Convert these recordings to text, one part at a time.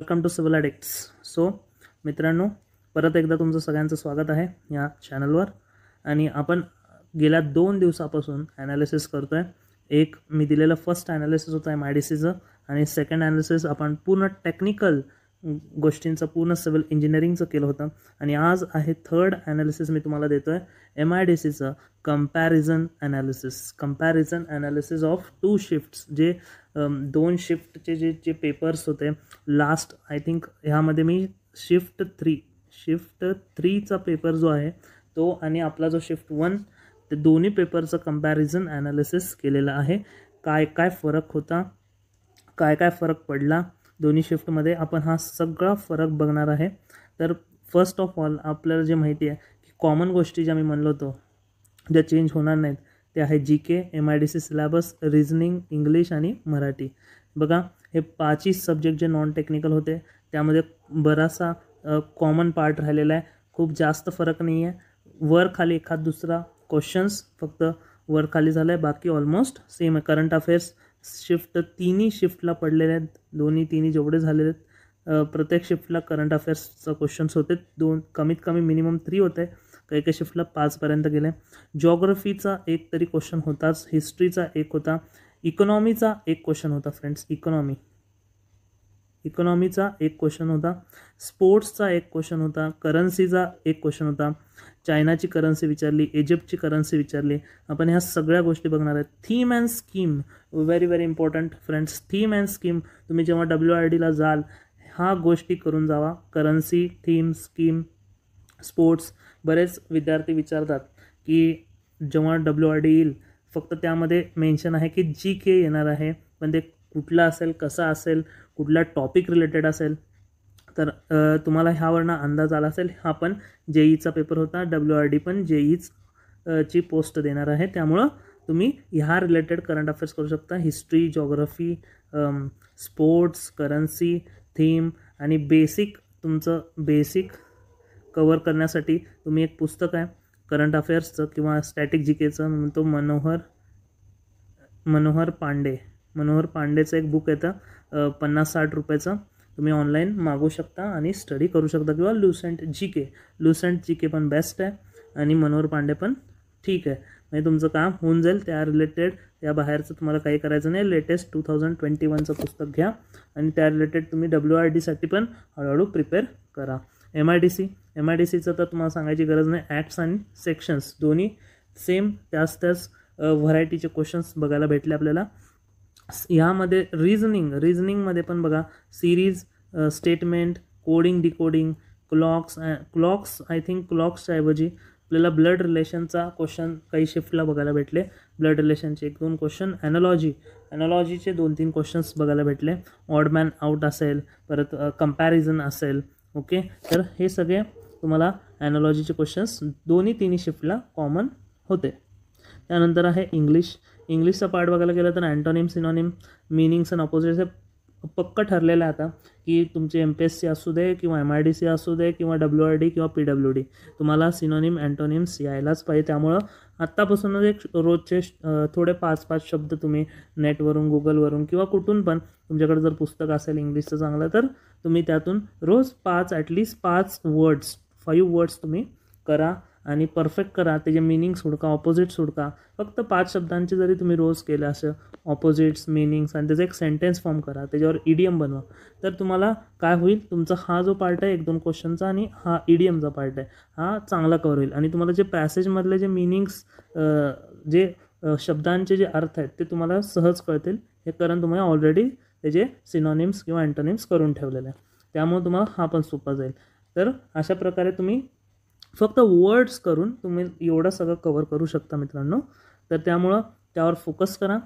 welcome to civil addicts so मित्रांनो परत एकदा तुमचं सगळ्यांचं स्वागत आहे या चॅनलवर आणि आपण गेल्या दोन दिवसापासून ॲनालिसिस करतो आहे एक मी दिलेलं फर्स्ट ॲनालिसिस होतं आहे माय डी सीचं आणि सेकंड ॲनालिसिस आपण पूर्ण टेक्निकल गोष्टींचा पूर्ण सिव्हिल इंजिनिअरिंगचं केलं होतं आणि आज आहे थर्ड ॲनालिसिस मी तुम्हाला देतो आहे एम आय डी सीचं comparison analysis comparison analysis of two shifts जे दोन शिफ्टचे जे जे पेपर्स होते लास्ट आय थिंक ह्यामध्ये मी शिफ्ट थ्री शिफ्ट थ्रीचा पेपर जो आहे तो आणि आपला जो शिफ्ट वन ते दोन्ही पेपरचं कम्पॅरिझन ॲनालिसिस केलेलं आहे काय काय फरक होता काय काय फरक पडला दोन्ही शिफ्टमध्ये आपण हा सगळा फरक बघणार आहे तर फर्स्ट ऑफ ऑल आपल्याला जे माहिती आहे की कॉमन गोष्टी ज्या मी म्हणलो होतो ज्या चेंज होणार नाहीत ते आहे G K M I D C syllabus reasoning English आणि मराठी बघा हे पाचही सब्जेक्ट जे नॉन टेक्निकल होते त्यामध्ये बरासा कॉमन पार्ट राहिलेला आहे खूप जास्त फरक नाही आहे वर खाली एखाद दुसरा क्वेश्चन्स फक्त वर खाली झाला आहे बाकी ऑलमोस्ट सेम आहे करंट अफेअर्स शिफ्ट तिन्ही शिफ्टला पडलेले आहेत दोन्ही तिन्ही जेवढे झालेले आहेत प्रत्येक शिफ्टला करंट अफेअर्सचा क्वेश्चन्स होते दोन कमीत कमी मिनिमम थ्री होते काही काही शिफ्टला पाचपर्यंत गेले जॉग्रफीचा एक तरी क्वेश्चन होताच हिस्ट्रीचा एक होता इकॉनॉमीचा एक क्वेश्चन होता फ्रेंड्स इकॉनॉमी इकॉनॉमीचा एक क्वेश्चन होता स्पोर्ट्सचा एक क्वेश्चन होता करन्सीचा एक क्वेश्चन होता चायनाची करन्सी विचारली इजिप्तची करन्सी विचारली आपण ह्या सगळ्या गोष्टी बघणार आहेत theme and scheme very very important friends theme and scheme तुम्ही जेव्हा डब्ल्यू आर डीला जाल ह्या गोष्टी करून जावा करन्सी थीम स्कीम स्पोर्ट्स बरेच विद्यार्थी विचारतात की जेव्हा डब्ल्यू आर डी येईल फक्त त्यामध्ये मेन्शन आहे की जी के येणार आहे पण ते कुठला असेल कसा असेल कुठला टॉपिक रिलेटेड असेल तर तुम्हाला ह्यावरनं अंदाज आला असेल हा पण जे ईचा पेपर होता डब्ल्यू आर डी पण जे ची पोस्ट देणार आहे त्यामुळं तुम्ही ह्या रिलेटेड करंट अफेअर्स करू शकता history geography sports currency theme आणि बेसिक तुमचं बेसिक कवर करण्यासाठी तुम्ही एक पुस्तक आहे करंट अफेअर्सचं किंवा स्टॅटिक जी केचं म्हणतो मनोहर मनोहर पांडे मनोहर पांडेचं एक बुक येतं पन्नास साठ रुपयाचा तुम्ही ऑनलाईन मागू शकता आणि स्टडी करू शकता किंवा लुसेंट जी के लुसेंट जी के पण बेस्ट आहे आणि मनोहर पांडे पण ठीक आहे म्हणजे तुमचं काम होऊन जाईल त्या रिलेटेड या बाहेरचं तुम्हाला काही करायचं नाही लेटेस्ट टू थाउजंड ट्वेंटी वनचं पुस्तक घ्या आणि त्या रिलेटेड तुम्ही डब्ल्यू आर डीसाठी पण हळूहळू प्रिपेअर करा M I D C M I D सीचं तर तुम्हाला सांगायची गरज नाही ॲक्ट्स आणि सेक्शन्स दोन्ही सेम त्याच त्याच व्हरायटीचे क्वेश्चन्स बघायला भेटले आपल्याला यामध्ये रिझनिंग रिजनिंगमध्ये पण बघा series statement coding decoding clocks clocks I think क्लॉक्सच्या ऐवजी आपल्याला ब्लड रिलेशनचा क्वेश्चन काही शिफ्टला बघायला भेटले ब्लड रिलेशनचे एक दोन क्वेश्चन ॲनॉलॉजी ॲनॉलॉजीचे दोन तीन क्वेश्चन्स बघायला भेटले ऑडमॅन आउट असेल परत कंपॅरिझन असेल ओके तर हे सगळे तुम्हाला ॲनॉलॉजीचे क्वेश्चन्स दोन्ही तिन्ही शिफ्टला कॉमन होते त्यानंतर आहे इंग्लिश इंग्लिशचा पार्ट बघायला गेलं तर antonym synonym meanings and opposites हे पक्क ठरलेलं आहे आता की तुमचे एम पी एस सी असू दे किंवा एम आय डी सी असू दे किंवा डब्ल्यू आर डी किंवा पी डब्ल्यू डी तुम्हाला सिनोनिम अँटोनिम्स यायलाच पाहिजे त्यामुळं आत्तापासूनच एक रोजचे थोडे पाच पाच शब्द तुम्ही नेटवरून गुगलवरून किंवा कुठून पण तुमच्याकडे जर पुस्तक असेल इंग्लिशचं चांगलं तर तुम्ही त्यातून रोज पाच ॲटलीस्ट पाच वर्ड्स फाईव्ह वर्ड्स तुम्ही करा आणि परफेक्ट करा त्याचे मिनिंग सोडका ऑपोजिट सोडका फक्त पाच शब्दांचे जरी तुम्ही रोज केलं असं ऑपोजिट्स मिनिंग्स आणि त्याचं एक सेंटेन्स फॉर्म करा त्याच्यावर ईडीएम बनवा तर तुम्हाला काय होईल तुमचा हा जो पार्ट आहे एक दोन क्वेश्चनचा आणि हा ईडीएमचा पार्ट आहे हा चांगला कवर होईल आणि तुम्हाला जे पॅसेजमधले जे मिनिंग्स जे शब्दांचे जे अर्थ आहेत ते तुम्हाला सहज कळतील हे कारण तुम्हाला ऑलरेडी त्याचे सिनॉनिम्स किंवा अँटोनिम्स करून ठेवलेले आहे त्यामुळे तुम्हाला हा पण सोपा जाईल तर अशा प्रकारे तुम्ही फक्त वर्ड्स करून तुम्ही एवढं सगळं कवर करू शकता मित्रांनो तर त्यामुळं त्यावर फोकस करा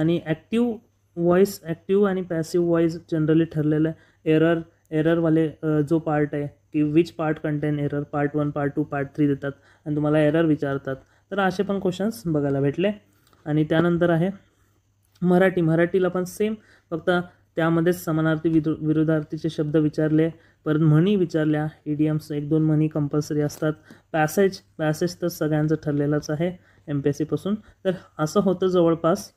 आणि ॲक्टिव व्हॉईस ॲक्टिव आणि पॅसिव व्हॉइस जनरली ठरलेलं आहे एरर एररवाले जो पार्ट आहे की which part contain error part one part two part three देतात आणि तुम्हाला एरर विचारतात तर असे पण क्वेश्चन्स बघायला भेटले आणि त्यानंतर आहे मराठी मराठीला पण सेम फक्त त्यामध्येच समानार्थी विरो विरोधार्थीचे शब्द विचारले परत म्हणी विचारल्या ईडीएम्स e एक दोन म्हणी कंपल्सरी असतात पॅसेज पॅसेज तर सगळ्यांचं ठरलेलंच आहे एम पी एस सीपासून तर असं होतं जवळपास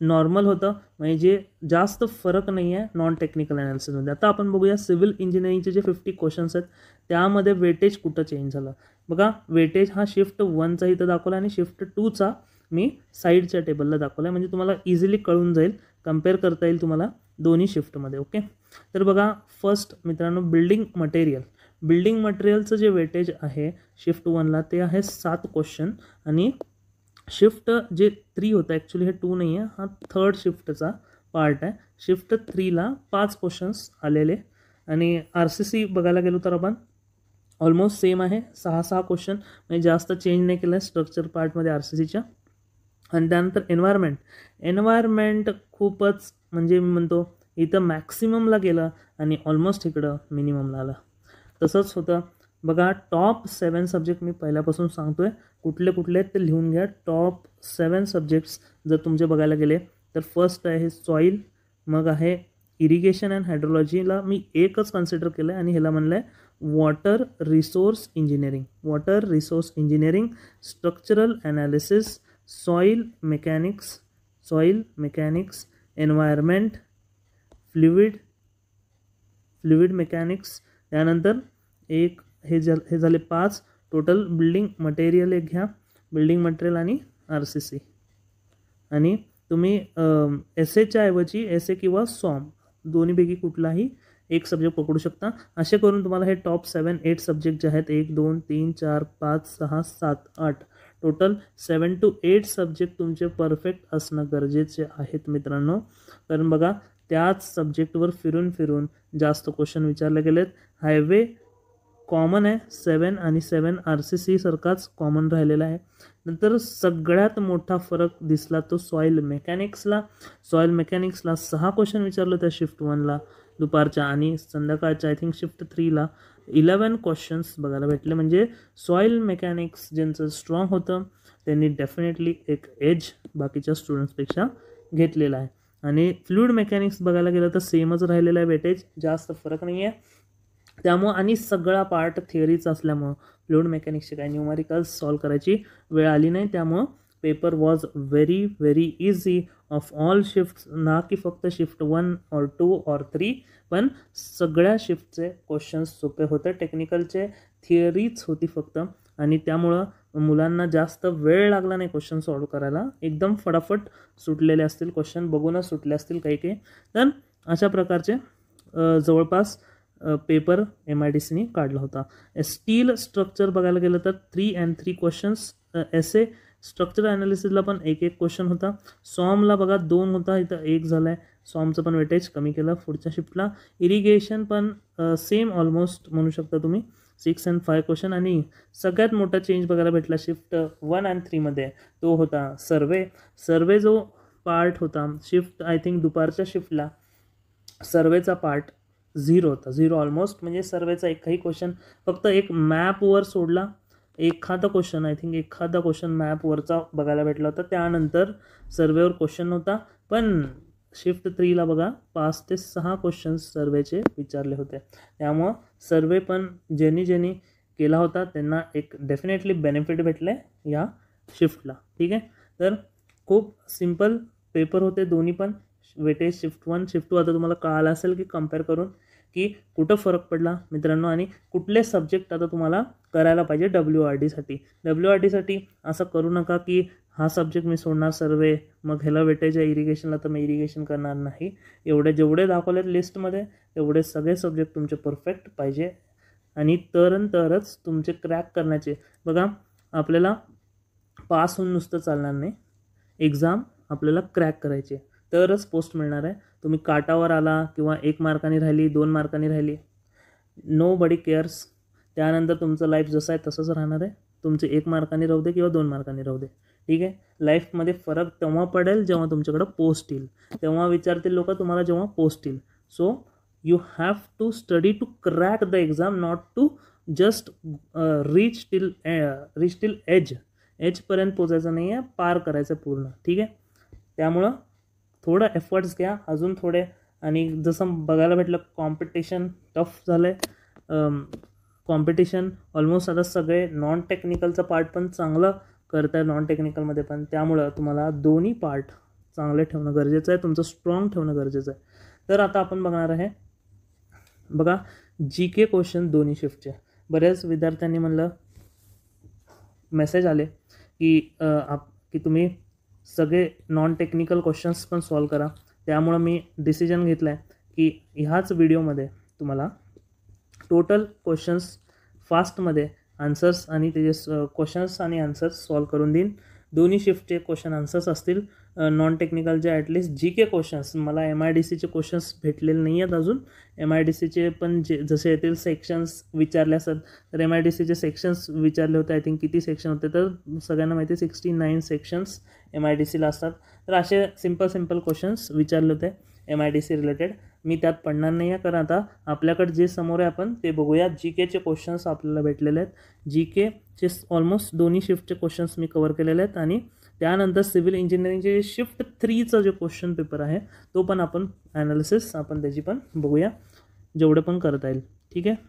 नॉर्मल होतं म्हणजे जे जास्त फरक नाही आहे नॉन टेक्निकल अॅनालिसिसमध्ये आता आपण बघूया सिव्हिल इंजिनिअरिंगचे जे फिफ्टी क्वेश्चन्स आहेत त्यामध्ये वेटेज कुठं चेंज झालं बघा वेटेज हा शिफ्ट वनचा इथं दाखवला आणि शिफ्ट टूचा मी साईडच्या टेबलला दाखवला आहे म्हणजे तुम्हाला इझिली कळून जाईल कम्पेअर करता येईल तुम्हाला दोन्ही शिफ्टमध्ये ओके तर बघा फर्स्ट मित्रांनो बिल्डिंग मटेरियल बिल्डिंग मटेरियलचं जे वेटेज आहे शिफ्ट वनला ते आहे सात क्वेश्चन आणि शिफ्ट जे थ्री होतं ॲक्च्युली हे टू नाही आहे हा थर्ड शिफ्टचा पार्ट आहे शिफ्ट थ्रीला पाच क्वेश्चन्स आलेले आणि आर सी सी बघायला गेलो तर आपण ऑलमोस्ट सेम आहे सहा सहा क्वेश्चन म्हणजे जास्त चेंज नाही केलं आहे स्ट्रक्चर पार्टमध्ये आर सी सीच्या आणि त्यानंतर एन्व्हायरमेंट एन्व्हायरमेंट खूपच म्हणजे मी म्हणतो इथं मॅक्सिममला गेलं आणि ऑलमोस्ट इकडं मिनिममला आलं तसंच होतं बघा टॉप सेवन सब्जेक्ट मी पहिल्यापासून सांगतो आहे कुठले कुठले ते लिहून घ्या टॉप सेवन सब्जेक्ट्स जर तुमचे बघायला गेले तर फर्स्ट आहे सॉईल मग आहे इरिगेशन अँड हायड्रोलॉजीला मी एकच कन्सिडर केलं आहे आणि ह्याला म्हणलं आहे water resource engineering water resource engineering structural analysis soil mechanics soil mechanics environment fluid fluid mechanics त्यानंतर एक हे झा हे झाले पाच टोटल बिल्डिंग मटेरियल एक घ्या बिल्डिंग मटेरियल आणि आर सी सी आणि तुम्ही एस एच्या ऐवजी एस ए किंवा सॉम दोन्हीपैकी कुठलाही एक सब्जेक्ट पकडू शकता असे करून तुम्हाला हे टॉप सेवन एट सब्जेक्ट जे आहेत एक दोन तीन चार पाच सहा सात आठ total seven to eight subject तुमचे परफेक्ट असणं गरजेचे आहेत मित्रांनो कारण बघा त्याच सब्जेक्टवर फिरून फिरून जास्त क्वेश्चन विचारले गेलेत हायवे कॉमन आहे सेवन आणि सेवन आर सी सी सारखाच कॉमन राहिलेला आहे नंतर सगळ्यात मोठा फरक दिसला तो सॉईल मेकॅनिक्सला सॉईल मेकॅनिक्सला सहा क्वेश्चन विचारलं त्या शिफ्ट वनला दुपारच्या आणि संध्याकाळच्या आय थिंक शिफ्ट थ्रीला इलेवन क्वेश्चन्स बघायला भेटले म्हणजे सॉईल मेकॅनिक्स ज्यांचं स्ट्रॉंग होतं त्यांनी डेफिनेटली एक एज बाकीच्या स्टुडंट्सपेक्षा घेतलेला आहे आणि फ्लुइड मेकॅनिक्स बघायला गेलं तर सेमच राहिलेलं आहे वेटेज जास्त फरक नाही आहे त्यामुळं आणि सगळा पार्ट थिअरीचा असल्यामुळं फ्लुइड मेकॅनिक्सचे काही न्यूमरिकल्स सॉल्व करायची वेळ आली नाही त्यामुळं paper was very very easy of all shifts ना की फक्त shift one or two or three पण सगळ्या शिफ्टचे क्वेश्चन्स सोपे होते टेक्निकलचे थिअरीच होती फक्त आणि त्यामुळं मुलांना जास्त वेळ लागला नाही क्वेश्चन सॉल्व करायला एकदम फटाफट सुटलेले असतील क्वेश्चन बघूनच सुटले असतील काही काही तर अशा प्रकारचे जवळपास पेपर एम आय डी सीने काढला होता स्टील स्ट्रक्चर बघायला गेलं तर three and three questions a structure ॲनालिसिसला पण एक एक क्वेश्चन होता सॉमला बघा दोन होता इथं एक झाला आहे सॉमचं पण वेटेज कमी केलं पुढच्या शिफ्टला इरिगेशन पण सेम ऑलमोस्ट म्हणू शकता तुम्ही सिक्स अँड फाय क्वेश्चन आणि सगळ्यात मोठा चेंज बघायला भेटला शिफ्ट वन अँड थ्रीमध्ये तो होता सर्वे सर्वे जो पार्ट होता शिफ्ट आय थिंक दुपारच्या शिफ्टला सर्वेचा पार्ट झिरो होता झिरो ऑलमोस्ट म्हणजे सर्वेचा एकही क्वेश्चन फक्त एक मॅपवर सोडला एखादा क्वेश्चन आय थिंक एखादा क्वेश्चन मॅपवरचा बघायला भेटला होता त्यानंतर सर्वेवर क्वेश्चन होता पण शिफ्ट थ्रीला बघा पाच ते सहा क्वेश्चन्स सर्वेचे विचारले होते त्यामुळं सर्वे पण ज्यांनी ज्यांनी केला होता त्यांना एक डेफिनेटली बेनिफिट भेटले या शिफ्टला ठीक आहे तर खूप सिंपल पेपर होते दोन्ही पण weightage shift one shift two आता तुम्हाला कळालं असेल की कम्पेअर करून की कुठं फरक पडला मित्रांनो आणि कुठले सब्जेक्ट आता तुम्हाला करायला पाहिजे डब्ल्यू आर डीसाठी डब्ल्यू आर डीसाठी असं करू नका की हा सब्जेक्ट मी सोडणार सर्वे मग ह्याला भेटायच्या इरिगेशनला तर मी इरिगेशन करणार नाही एवढे जेवढे दाखवलेत लिस्टमध्ये तेवढे सगळे सब्जेक्ट तुमचे परफेक्ट पाहिजे आणि तरन तरच तुमचे क्रॅक करण्याचे बघा आपल्याला पास होऊन नुसतं चालणार नाही एक्झाम आपल्याला क्रॅक करायचे तरच पोस्ट मिळणार आहे तुम्ही काटावर आला किंवा एक मार्काने राहिली दोन मार्काने राहिली नो बडी केअर्स त्यानंतर तुमचं लाईफ जसं आहे तसंच राहणार आहे तुमचे एक मार्काने राहू दे किंवा दोन मार्काने राहू दे ठीक आहे लाईफमध्ये फरक तेव्हा पडेल जेव्हा तुमच्याकडं पोस्ट येईल तेव्हा विचारतील लोक तुम्हाला जेव्हा पोस्ट येईल so you have to study to crack the exam not to just reach till reach till age एजपर्यंत पोचायचं नाही आहे पार करायचं पूर्ण ठीक आहे त्यामुळं थोडं एफर्ट्स घ्या अजून थोडे आणि जसं बघायला भेटलं कॉम्पिटिशन टफ झालं आहे कॉम्पिटिशन ऑलमोस्ट आता सगळे नॉन टेक्निकलचं पार्ट पण चांगलं करत आहे नॉन टेक्निकलमध्ये पण त्यामुळं तुम्हाला दोन्ही पार्ट चांगले ठेवणं गरजेचं आहे तुमचं स्ट्रॉंग ठेवणं गरजेचं आहे तर आता आपण बघणार आहे बघा जी के क्वेश्चन दोन्ही शिफ्टचे बऱ्याच विद्यार्थ्यांनी म्हणलं मेसेज आले की आप की तुम्ही सगळे नॉन टेक्निकल क्वेश्चन्स पण सॉल्व करा त्यामुळं मी डिसिजन घेतला आहे की ह्याच व्हिडिओमध्ये तुम्हाला टोटल क्वेश्चन्स फास्टमध्ये आन्सर्स आणि त्याचे क्वेश्चन्स आणि आन्सर्स सॉल्व करून देईन दोन्ही शिफ्टचे क्वेश्चन आन्सर्स असतील नॉन टेक्निकलचे ॲटलिस्ट जी के क्वेश्चन्स मला एम आय डी सीचे क्वेश्चन्स भेटलेले नाही आहेत अजून एम आय डी सीचे पण जे जसे येथील सेक्शन्स विचारले असतात तर एम आय डी सीचे सेक्शन्स विचारले होते आय थिंक किती सेक्शन होते तर सगळ्यांना माहिती आहे sixty nine sections M I D सीला असतात तर असे सिंपल सिम्पल क्वेश्चन्स विचारले होते M I D C related मी त्यात पडणार नाही आहे कारण आता आपल्याकडे जे समोर आहे आपण ते बघूया जी केचे क्वेश्चन्स आपल्याला भेटलेले आहेत जी केचे ऑलमोस्ट दोन्ही शिफ्टचे क्वेश्चन्स मी कवर केलेले आहेत आणि त्यानंतर सिव्हिल इंजिनिअरिंगचे शिफ्ट थ्रीचा जो क्वेश्चन पेपर आहे तो पण आपण ॲनालिसिस आपण त्याची पण बघूया जेवढं पण करता येईल ठीक आहे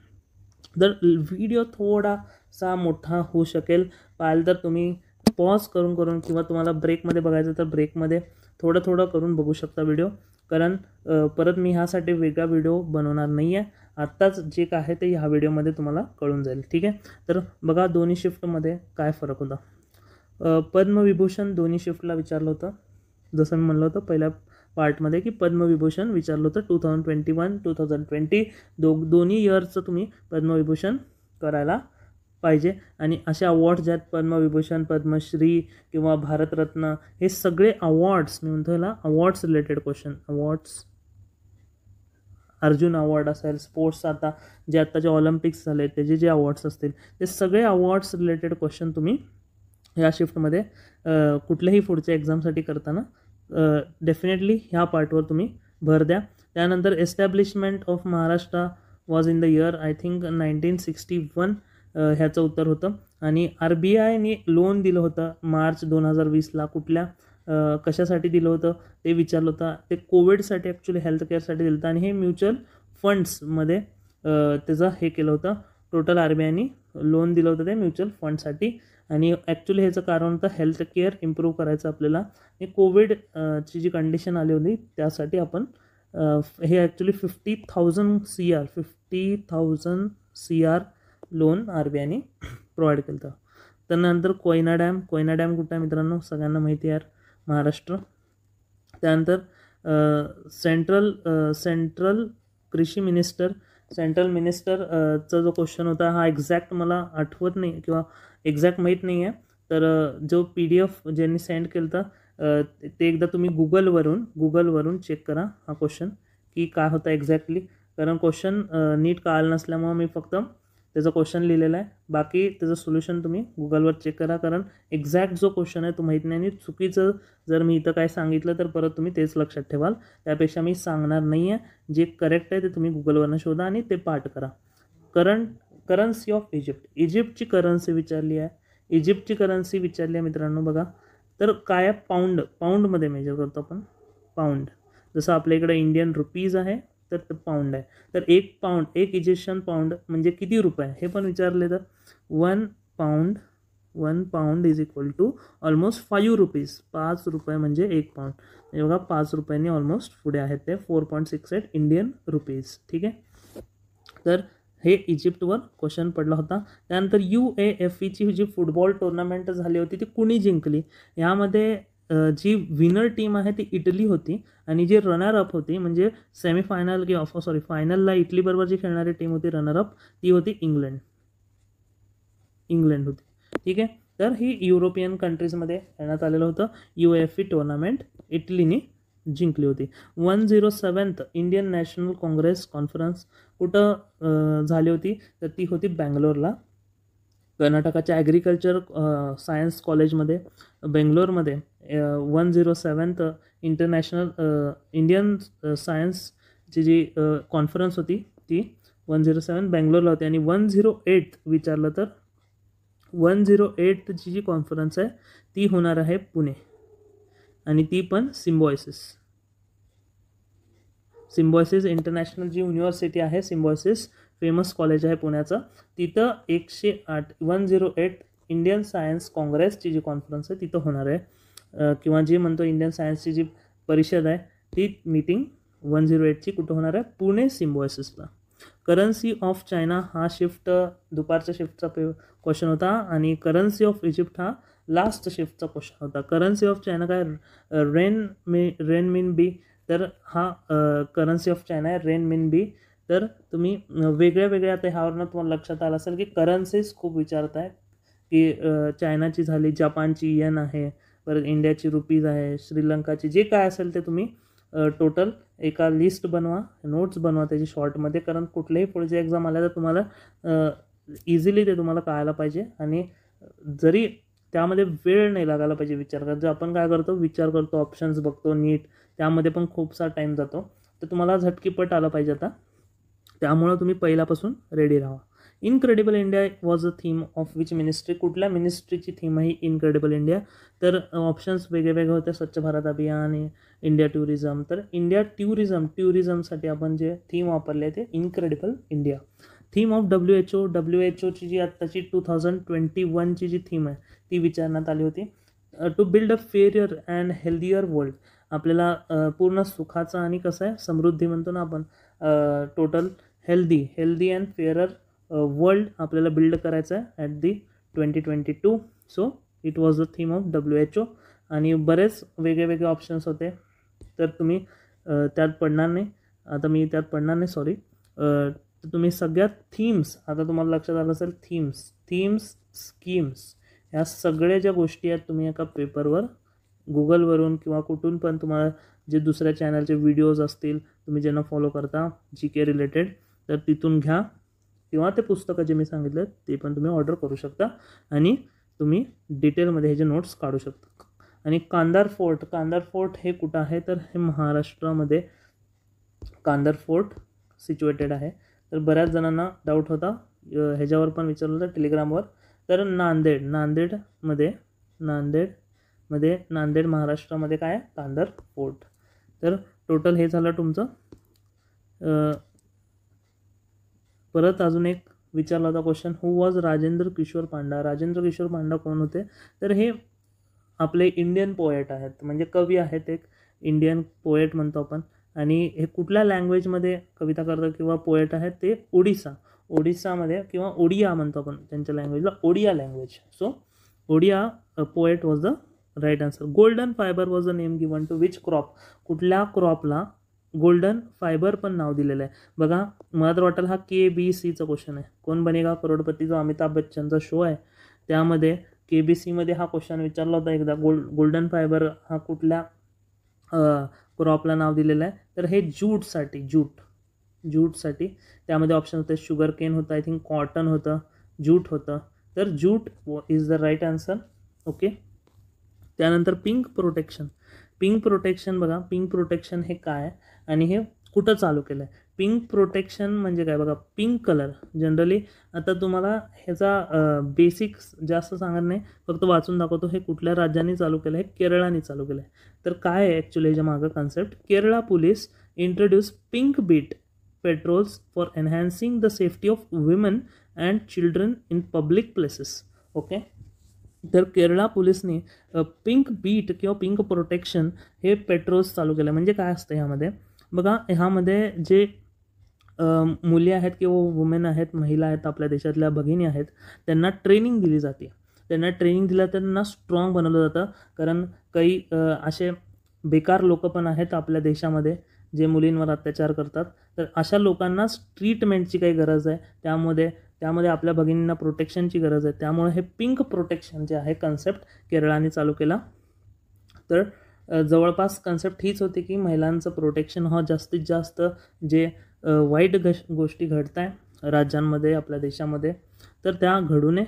तर व्हिडिओ थोडासा मोठा होऊ शकेल पाहिलं तर तुम्ही पॉज करून करून किंवा तुम्हाला ब्रेकमध्ये बघायचं तर ब्रेकमध्ये थोडं थोडं करून बघू शकता व्हिडिओ कारण परत मी ह्यासाठी वेगळा व्हिडिओ बनवणार नाही आहे आत्ताच जे काय आहे ते ह्या व्हिडिओमध्ये तुम्हाला कळून जाईल ठीक आहे तर बघा दोन्ही शिफ्टमध्ये काय फरक होता पद्मविभूषण दोन्ही शिफ्टला विचारलं होतं जसं मी म्हणलं होतं पहिल्या पार्टमध्ये की पद्मविभूषण विचारलं होतं two thousand twenty one two thousand twenty two दोन्ही इयरचं तुम्ही पद्मविभूषण करायला पाहिजे आणि असे अवॉर्ड्स ज्यात पद्मविभूषण पद्मश्री किंवा भारतरत्न हे सगळे अवॉर्ड्स मी म्हणतो awards related question awards Arjuna award असेल स्पोर्ट्स आता जे आत्ताचे ऑलिम्पिक्स झाले त्याचे जे अवॉर्ड्स असतील ते सगळे अवॉर्ड्स रिलेटेड क्वेश्चन तुम्ही ह्या शिफ्टमध्ये कुठल्याही पुढच्या एक्झामसाठी करताना डेफिनेटली ह्या पार्टवर तुम्ही भर द्या त्यानंतर establishment of Maharashtra was in the year I think nineteen sixty one ह्याचं उत्तर होतं आणि आर बी आयने लोन दिलं होतं मार्च दोन हजार वीसला कुठल्या कशासाठी दिलं होतं ते विचारलं होतं ते कोविडसाठी ॲक्च्युली हेल्थ केअरसाठी दिलं होतं आणि हे म्युच्युअल फंड्समध्ये त्याचं हे केलं होतं टोटल आर बी आयने लोन दिलं होतं ते म्युच्युअल फंडसाठी आणि ॲक्च्युली ह्याचं कारण होतं हेल्थ केअर इम्प्रूव्ह करायचं आपल्याला हे कोविडची जी कंडिशन आली होती त्यासाठी आपण हे actually fifty thousand C R fifty thousand C R loan R B आयने प्रोव्हाइड केलं होतं त्यानंतर कोयना डॅम कोयना डॅम कुठं आहे मित्रांनो सगळ्यांना माहिती आहे महाराष्ट्र त्यानंतर सेंट्रल सेंट्रल कृषी मिनिस्टर सेंट्रल मिनिस्टरचा जो क्वेश्चन होता हा एक्झॅक्ट मला आठवत नाही किंवा एक्झॅक्ट माहीत नाही आहे तर जो पी डी एफ ज्यांनी सेंड केलं तर ते एकदा तुम्ही गुगलवरून गुगलवरून चेक करा हा क्वेश्चन की काय होता एक्झॅक्टली कारण क्वेश्चन नीट काळ नसल्यामुळं मी फक्त त्याचा क्वेश्चन लिहिलेला आहे बाकी त्याचं सोल्युशन तुम्ही गुगलवर चेक करा कारण एक्झॅक्ट जो क्वेश्चन आहे तो माहीत नाही आणि चुकीचं जर मी इथं काय सांगितलं तर परत तुम्ही तेच लक्षात ठेवाल त्यापेक्षा मी सांगणार नाही आहे जे करेक्ट आहे ते तुम्ही गुगलवरनं शोधा आणि ते पाठ करा करंट करन्सी ऑफ इजिप्त इजिप्तची करन्सी विचारली आहे इजिप्तची करन्सी विचारली आहे मित्रांनो बघा तर काय पाऊंड पाऊंडमध्ये मेजर करतो आपण पाऊंड जसं आपल्या इकडे इंडियन रुपीज आहे तर ते पाऊंड आहे तर एक पाऊंड एक इजिप्शियन पाऊंड म्हणजे किती रुपये हे पण विचारले तर one pound one pound is equal to almost five rupees पाच रुपये म्हणजे एक पाऊंड म्हणजे बघा पाच रुपयांनी ऑलमोस्ट पुढे आहेत ते four point six eight Indian rupees ठीक आहे तर हे इजिप्तवर क्वेश्चन पडला होता त्यानंतर यू ए एफ ईची जी फुटबॉल टुर्नामेंट झाली होती ती कुणी जिंकली यामध्ये जी विनर टीम आहे ती इटली होती आणि जी रनरअप होती म्हणजे सेमीफायनल किंवा सॉरी oh, फायनलला इटलीबरोबर जी खेळणारी टीम होती रनर अप ती होती इंग्लंड इंग्लंड होती ठीक आहे तर ही युरोपियन कंट्रीजमध्ये खेळण्यात आलेलं होतं यू एफ ई टुर्नामेंट इटलीने जिंकली होती one zero seventh Indian national congress conference कुठं झाली होती तर ती होती बँगलोरला कर्नाटकाच्या ॲग्रिकल्चर सायन्स कॉलेजमध्ये बेंगलोरमध्ये one zero seventh international Indian सायन्सची जी कॉन्फरन्स होती ती वन झिरो सेवन बँगलोरला होती आणि वन झिरो एट विचारलं तर वन झिरो एटची जी कॉन्फरन्स आहे ती होणार आहे पुणे आणि ती पण सिम्बॉयसिस सिम्बॉयसिस इंटरनॅशनल जी युनिव्हर्सिटी आहे सिम्बॉयसिस फेमस कॉलेज आहे पुण्याचं तिथं एकशे आठ one zero eight Indian science काँग्रेसची जी कॉन्फरन्स आहे तिथं होणार आहे किंवा जे म्हणतो इंडियन सायन्सची जी परिषद आहे ती मीटिंग वन झिरो एटची कुठं होणार आहे पुणे सिम्बॉयसिसला करन्सी ऑफ चायना हा शिफ्ट दुपारच्या शिफ्टचा पे क्वेश्चन होता आणि करन्सी ऑफ इजिप्ट हा लास्ट शिफ्टचा क्वेश्चन होता करन्सी ऑफ चायना काय रेन मे रेन मिन बी तर हा करन्सी ऑफ चायना आहे रेन मिन बी तर तुम्ही वेगळ्या वेगळ्या आता ह्यावरनं तुम्हाला लक्षात आलं असेल की करन्सीज खूप विचारत आहे की चायनाची झाली जपानची येन आहे परत इंडियाची रुपीज आहे श्रीलंकाची जे काय असेल ते तुम्ही टोटल एका लिस्ट बनवा नोट्स बनवा त्याची शॉर्टमध्ये कारण कुठल्याही पुढचे एक्झाम आल्या तर तुम्हाला इझिली ते तुम्हाला कळायला पाहिजे आणि जरी त्यामध्ये वेळ नाही लागायला पाहिजे विचार जर आपण काय करतो विचार करतो ऑप्शन्स बघतो नीट त्यामध्ये पण खूपसा टाईम जातो तर तुम्हाला झटकीपट आला पाहिजे आता त्यामुळं तुम्ही पहिल्यापासून रेडी राहा incredible India was a theme of which ministry कुठल्या मिनिस्ट्रीची थीम आहे इनक्रेडिबल इंडिया तर ऑप्शन्स वेगळेवेगळे होते स्वच्छ भारत अभियान इंडिया टुरिझम तर इंडिया टुरिझम टुरिझमसाठी आपण जे थीम वापरले ते incredible India theme of W H O W H ओची जी आत्ताची टू थाउजंड ट्वेंटी वनची जी थीम आहे ती विचारण्यात आली होती to build a fairer and healthier world आपल्याला पूर्ण सुखाचा आणि कसं आहे समृद्धी म्हणतो ना आपण total healthy healthy and fairer world आपल्याला बिल्ड करायचं आहे at the twenty twenty two so it was the theme of W H O आणि बरेच वेगळे वेगळे ऑप्शन्स होते तर तुम्ही त्यात पडणार नाही आता मी त्यात पडणार नाही सॉरी तर तुम्ही सगळ्यात थीम्स आता तुम्हाला लक्षात आलं असेल थीम्स थीम्स स्कीम्स ह्या सगळ्या ज्या गोष्टी आहेत तुम्ही एका पेपरवर गुगलवरून किंवा कुठून पण तुम्हाला जे दुसऱ्या चॅनलचे व्हिडिओज असतील तुम्ही ज्यांना फॉलो करता जी के रिलेटेड तर तिथून घ्या किंवा ते पुस्तकं जे मी सांगितलं ते पण तुम्ही ऑर्डर करू शकता आणि तुम्ही डिटेलमध्ये हे जे नोट्स काढू शकता आणि कांदार फोर्ट कांदार फोर्ट हे कुठं आहे तर हे महाराष्ट्रामध्ये कांदार फोर्ट सिच्युएटेड आहे तर बऱ्याच जणांना डाऊट होता ह्याच्यावर पण विचारलं होतं टेलिग्रामवर तर नांदेड नांदेडमध्ये नांदेड मध्ये नांदेड महाराष्ट्रामध्ये काय आहे कांदर फोर्ट तर टोटल हे झालं तुमचं परत अजून एक विचारला होता question who was Rajendra Kishore Panda Rajendra Kishore Panda कोण होते तर हे आपले इंडियन पोएट आहेत म्हणजे कवी आहेत एक इंडियन पोएट म्हणतो आपण आणि हे कुठल्या लँग्वेजमध्ये कविता करतात किंवा पोएट आहेत ते ओडिसा ओडिसामध्ये किंवा ओडिया म्हणतो आपण त्यांच्या लँग्वेजला Odia language so Odia poet was the right answer golden fibre was a name given to which crop कुठल्या क्रॉपला गोल्डन फायबर पण नाव दिलेलं आहे बघा मला तर वाटेल हा के बी सीचा क्वेश्चन आहे कोण बनेगा करोडपती जो अमिताभ बच्चनचा शो आहे त्यामध्ये के बी सीमध्ये हा क्वेश्चन विचारला होता एकदा गोल्ड गोल्डन फायबर हा कुठल्या क्रॉपला नाव दिलेलं आहे तर हे ज्यूटसाठी ज्यूट ज्यूटसाठी त्यामध्ये ऑप्शन होते शुगर केन होतं आय थिंक कॉटन होतं ज्यूट होतं तर jute is the right answer okay त्यानंतर पिंक प्रोटेक्शन पिंक प्रोटेक्शन बघा पिंक प्रोटेक्शन हे काय आणि हे कुठं चालू केलं आहे पिंक प्रोटेक्शन म्हणजे काय बघा पिंक कलर जनरली आता तुम्हाला ह्याचा बेसिक्स जास्त सांगत नाही फक्त वाचून दाखवतो हे कुठल्या राज्याने चालू केलं आहे केरळाने चालू केलं आहे तर काय आहे ॲक्च्युली ह्याच्या मागं concept Kerala police introduce pink beat patrols for enhancing the safety of women and children in public places okay तर केरळा पोलिसनी पिंक बीट किंवा पिंक प्रोटेक्शन हे पेट्रोल्स चालू केलं म्हणजे काय असतं ह्यामध्ये बघा ह्यामध्ये जे मुली आहेत किंवा वुमेन आहेत महिला आहेत आपल्या देशातल्या भगिनी आहेत त्यांना ट्रेनिंग दिली जाते त्यांना ट्रेनिंग दिलं त्यांना स्ट्रॉंग बनवलं जातं कारण काही असे बेकार लोक पण आहेत आपल्या देशामध्ये जे मुलींवर अत्याचार करतात तर अशा लोकांना ट्रीटमेंटची काही गरज आहे त्यामध्ये त्यामध्ये आपल्या भगिनींना प्रोटेक्शनची गरज आहे त्यामुळे हे पिंक प्रोटेक्शन जे आहे कन्सेप्ट केरळाने चालू केला तर जवळपास कन्सेप्ट हीच होती की महिलांचं प्रोटेक्शन हा जास्तीत जास्त जे वाईट गश गोष्टी घडत आहे राज्यांमध्ये आपल्या देशामध्ये तर त्या घडू नये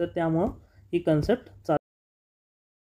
तर त्यामुळं ही कन्सेप्ट चाल